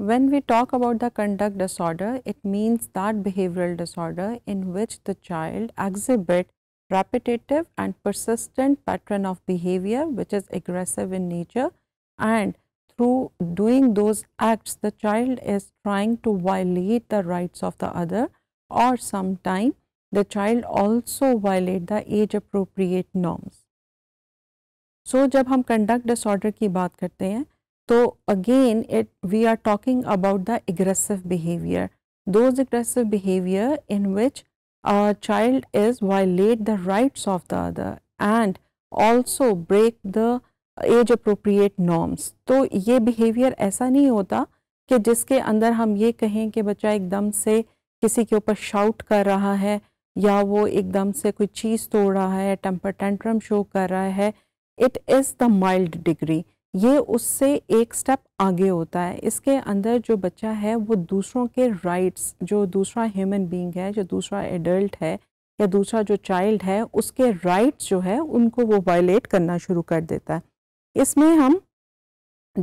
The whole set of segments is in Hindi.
When we talk about the conduct disorder, it means that behavioral disorder in which the child exhibit repetitive and persistent pattern of behavior which is aggressive in nature and through doing those acts the child is trying to violate the rights of the other or sometime the child also violate the age appropriate norms. So, talk about conduct disorder की बात तो again it we are talking about the aggressive behaviour those aggressive behaviour in which child is violate the rights of the other and also break the age appropriate norms तो ये बिहेवियर ऐसा नहीं होता कि जिसके अंदर हम ये कहें कि बच्चा एकदम से किसी के ऊपर शाउट कर रहा है या वो एकदम से कोई चीज़ तोड़ रहा है टेम्पर टेंट्रम शो कर रहा है it is the mild degree ये उससे एक स्टेप आगे होता है इसके अंदर जो बच्चा है वो दूसरों के राइट्स जो दूसरा ह्यूमन बीइंग है जो दूसरा एडल्ट है या दूसरा जो चाइल्ड है उसके राइट्स जो है उनको वो वायलेट करना शुरू कर देता है इसमें हम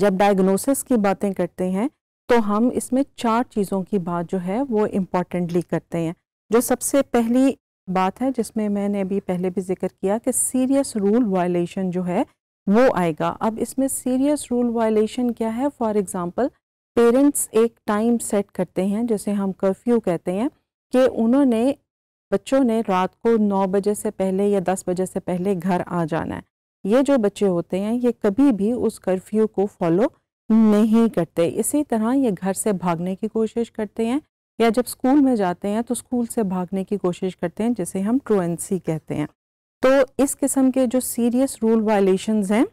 जब डायग्नोसिस की बातें करते हैं तो हम इसमें चार चीज़ों की बात जो है वो इम्पॉर्टेंटली करते हैं जो सबसे पहली बात है जिसमें मैंने अभी पहले भी जिक्र किया कि सीरियस रूल वायलेशन जो है वो आएगा अब इसमें सीरियस रूल वायलेशन क्या है फॉर एग्ज़ाम्पल पेरेंट्स एक टाइम सेट करते हैं जैसे हम कर्फ्यू कहते हैं कि उन्होंने बच्चों ने रात को नौ बजे से पहले या दस बजे से पहले घर आ जाना है ये जो बच्चे होते हैं ये कभी भी उस कर्फ्यू को फॉलो नहीं करते इसी तरह ये घर से भागने की कोशिश करते हैं या जब स्कूल में जाते हैं तो स्कूल से भागने की कोशिश करते हैं जिसे हम ट्रोएंसी कहते हैं तो इस किस्म के जो सीरियस रूल वायलेशन हैं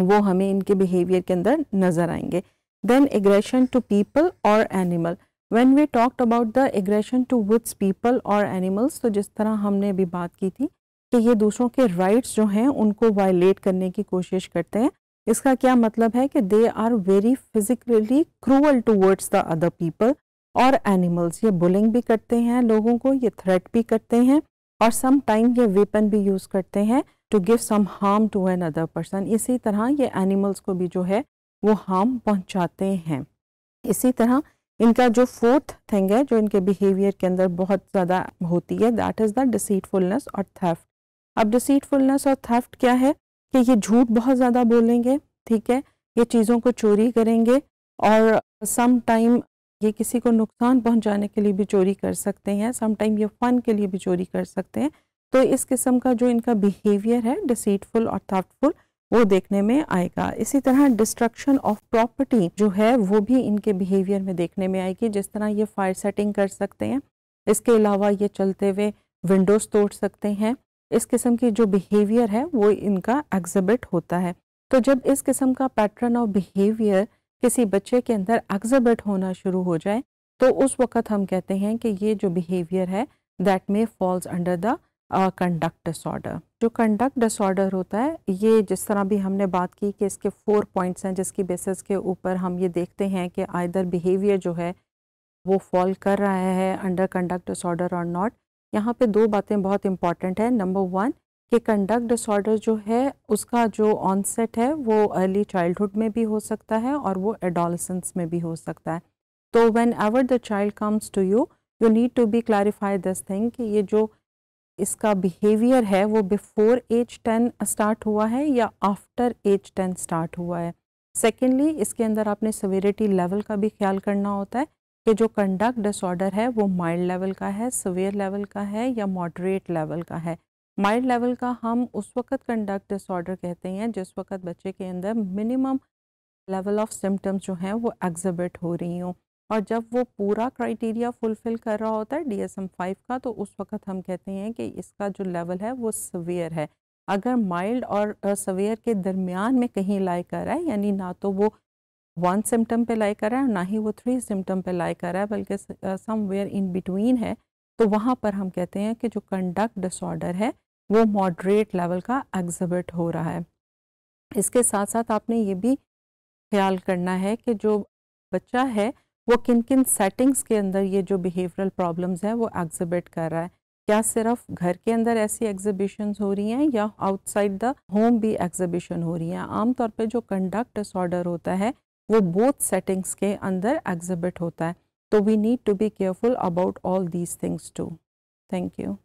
वो हमें इनके बिहेवियर के अंदर नज़र आएंगे देन एग्रेशन टू पीपल और animal when we talked about the aggression to with people और एनिमल्स तो जिस तरह हमने अभी बात की थी कि ये दूसरों के राइट्स जो हैं उनको वायलेट करने की कोशिश करते हैं इसका क्या मतलब है कि they are very physically cruel towards the other people और एनिमल्स ये बुलिंग भी करते हैं लोगों को ये थ्रेट भी करते हैं और सम टाइम ये वेपन भी यूज़ करते हैं to give some harm to another person इसी तरह ये एनिमल्स को भी जो है वो हार्म पहुंचाते हैं इसी तरह इनका जो फोर्थ थिंग है जो इनके बिहेवियर के अंदर बहुत ज़्यादा होती है दैट इज़ द डिसीटफुलनेस और थेफ्ट अब डिसीटफुलनेस और थेफ्ट क्या है कि ये झूठ बहुत ज़्यादा बोलेंगे ठीक है ये चीज़ों को चोरी करेंगे और सम टाइम ये किसी को नुकसान पहुंचाने के लिए भी चोरी कर सकते हैं समटाइम ये फ़न के लिए भी चोरी कर सकते हैं तो इस किस्म का जो इनका बिहेवियर है डिसीटफुल और थाटफुल वो देखने में आएगा इसी तरह डिस्ट्रक्शन ऑफ प्रॉपर्टी जो है वो भी इनके बिहेवियर में देखने में आएगी जिस तरह ये फायर सेटिंग कर सकते हैं इसके अलावा ये चलते हुए विंडोज तोड़ सकते हैं इस किस्म की जो बिहेवियर है वो इनका एग्जिबिट होता है तो जब इस किस्म का पैटर्न ऑफ बिहेवियर किसी बच्चे के अंदर एग्जबिट होना शुरू हो जाए तो उस वक्त हम कहते हैं कि ये जो बिहेवियर है that may falls under the conduct disorder जो कंडक्ट डिसऑर्डर होता है ये जिस तरह भी हमने बात की कि इसके फोर पॉइंट्स हैं जिसकी बेसिस के ऊपर हम ये देखते हैं कि आइदर बिहेवियर जो है वो फॉल कर रहा है अंडर कंडक्ट डिसऑर्डर और नॉट यहाँ पे दो बातें बहुत इंपॉर्टेंट हैं नंबर वन कि कंडक्ट डिसऑर्डर जो है उसका जो ऑनसेट है वो अर्ली चाइल्डहुड में भी हो सकता है और वो एडोलसेंस में भी हो सकता है तो whenever the child comes to you you need to be clarify this thing कि ये जो इसका बिहेवियर है वो बिफोर एज टेन स्टार्ट हुआ है या आफ्टर एज टेन स्टार्ट हुआ है सेकेंडली इसके अंदर आपने सवेरिटी लेवल का भी ख्याल करना होता है कि जो कंडक्ट डिसऑर्डर है वो माइल्ड लेवल का है सवेयर लेवल का है या मॉडरेट लेवल का है माइल्ड लेवल का हम उस वक्त कंडक्ट डिसऑर्डर कहते हैं जिस वक्त बच्चे के अंदर मिनिमम लेवल ऑफ सिम्टम्स जो हैं वो एग्जिबिट हो रही हों और जब वो पूरा क्राइटेरिया फुलफिल कर रहा होता है डीएसएम फाइव का तो उस वक्त हम कहते हैं कि इसका जो लेवल है वो सवियर है अगर माइल्ड और सवियर के दरमियान में कहीं लाई कर रहा है यानी ना तो वो वन सिम्टम पे लाई कर रहा है ना ही वो थ्री सिम्टम पे लाई कर रहा है बल्कि समवेयर इन बिटवीन है तो वहाँ पर हम कहते हैं कि जो कंडक्ट डिसऑर्डर है वो मॉडरेट लेवल का एग्जिबिट हो रहा है इसके साथ साथ आपने ये भी ख्याल करना है कि जो बच्चा है वो किन किन सेटिंग्स के अंदर ये जो बिहेवियरल प्रॉब्लम्स हैं वो एग्जिबिट कर रहा है क्या सिर्फ घर के अंदर ऐसी एग्जिबिशंस हो रही हैं या आउटसाइड द होम भी एग्जिबिशन हो रही हैं आमतौर पर जो कंडक्ट डिसऑर्डर होता है वो बोथ सेटिंग्स के अंदर एग्जिबिट होता है So, we need to be careful about all these things too. Thank you.